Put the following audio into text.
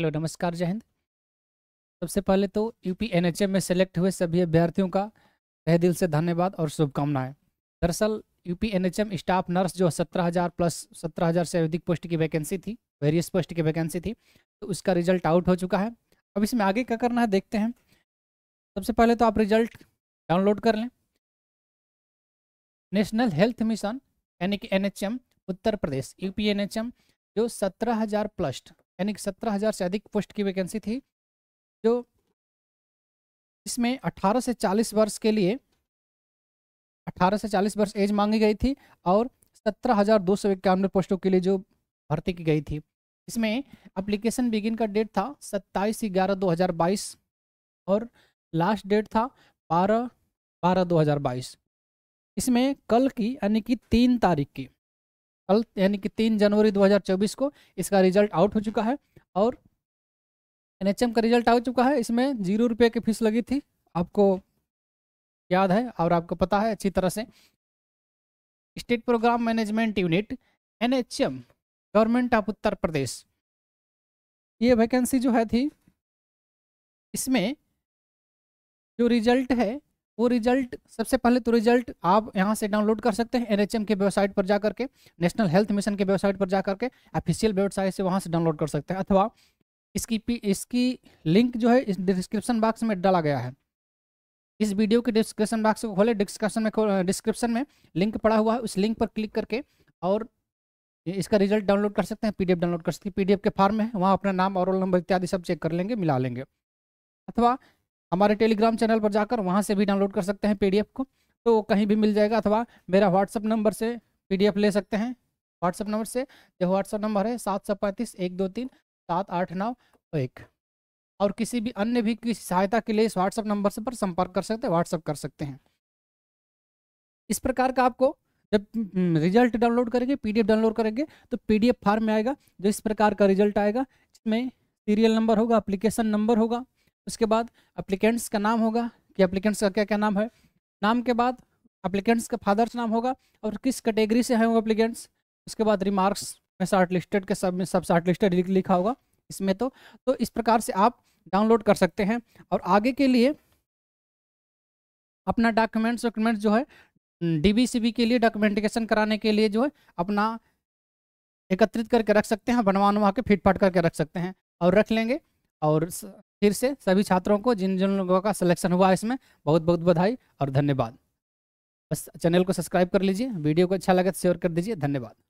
hello नमस्कार जय हिंद सबसे पहले तो यूपी एनएचएम में सेलेक्ट हुए सभी अभ्यर्थियों का तह दिल से धन्यवाद और शुभकामनाएं दरअसल यूपी एनएचएम स्टाफ नर्स जो 17,000 प्लस 17,000 से अधिक पोस्ट की वैकेंसी थी वेरियस पोस्ट की वैकेंसी थी तो उसका रिजल्ट आउट हो चुका है अब इसमें आगे क्या करना है देखते हैं सबसे पहले तो आप रिजल्ट डाउनलोड कर लें नेशनल हेल्थ मिशन यानी कि N Uttar Pradesh U N जो सत्रह हज़ार प्लस यानी कि सत्रह हज़ार से अधिक पोस्ट की वैकेंसी थी जो इसमें 18 से 40 वर्ष के लिए 18 से 40 वर्ष एज मांगी गई थी और सत्रह हज़ार दो सौ इक्यानवे पोस्टों के लिए जो भर्ती की गई थी इसमें अप्लीकेशन बिगिन का डेट था सत्ताईस ग्यारह दो हज़ार बाईस और लास्ट डेट था बारह बारह दो हज़ार बाईस इसमें कल की यानी कि तीन तारीख की कल यानी कि तीन जनवरी 2024 को इसका रिजल्ट आउट हो चुका है और एन का रिजल्ट आ चुका है इसमें जीरो रुपये की फीस लगी थी आपको याद है और आपको पता है अच्छी तरह से state programme management unit N government of Uttar Pradesh ये वैकेंसी जो है थी इसमें जो रिजल्ट है वो रिजल्ट सबसे पहले तो रिजल्ट आप यहाँ से डाउनलोड कर सकते हैं एनएचएम के वेबसाइट पर जा करके नेशनल हेल्थ मिशन के वेबसाइट पर जा करके ऑफिशियल वेबसाइट से वहाँ से डाउनलोड कर सकते हैं अथवा इसकी इसकी लिंक जो है इस डिस्क्रिप्शन बॉक्स में डाला गया है इस वीडियो के डिस्क्रिप्शन बॉक्स को खोले डिस्क्रिप्शन में डिस्क्रिप्शन में लिंक पड़ा हुआ है उस लिंक पर क्लिक करके और इसका रिजल्ट डाउनलोड कर सकते हैं पीडीएफ डाउनलोड कर सकते हैं पीडीएफ के फॉर्म में वहाँ अपना नाम और रोल नंबर इत्यादि सब चेक कर लेंगे मिला लेंगे अथवा हमारे टेलीग्राम चैनल पर जाकर वहाँ से भी डाउनलोड कर सकते हैं पीडीएफ को तो कहीं भी मिल जाएगा अथवा मेरा व्हाट्सअप नंबर से पीडीएफ ले सकते हैं व्हाट्सअप नंबर से जो व्हाट्सअप नंबर है सात सौ पैंतीस एक दो तीन सात आठ नौ एक और किसी भी अन्य भी किसी सहायता के लिए इस व्हाट्सअप नंबर से पर संपर्क कर सकते हैं व्हाट्सअप कर सकते हैं इस प्रकार का आपको जब रिजल्ट डाउनलोड करेंगे पीडीएफ डाउनलोड करेंगे तो पीडीएफ फॉर्म में आएगा जो इस प्रकार का रिजल्ट आएगा इसमें सीरियल नंबर होगा अप्लीकेशन नंबर होगा उसके बाद अप्लीकेंट्स का नाम होगा कि अप्लीकेंट्स का क्या क्या नाम है नाम के बाद अप्लीकेंट्स का फादर्स नाम होगा और किस कैटेगरी से हैं वो अप्लीकेंट्स उसके बाद रिमार्क्स में शार्ट लिस्टेड के सब में सब शार्ट लिस्टेड लिखा होगा इसमें तो तो इस प्रकार से आप डाउनलोड कर सकते हैं और आगे के लिए अपना डॉक्यूमेंट्स डॉक्यूमेंट्स जो है डीबीसीबी के लिए डॉक्यूमेंटेशन कराने के लिए जो है अपना एकत्रित करके रख सकते हैं बनवा उनवा के फिटफाट फाट करके रख सकते हैं और रख लेंगे और फिर से सभी छात्रों को जिन जिन लोगों का सिलेक्शन हुआ इसमें बहुत बहुत बधाई और धन्यवाद बस चैनल को सब्सक्राइब कर लीजिए वीडियो को अच्छा लगे तो शेयर कर दीजिए धन्यवाद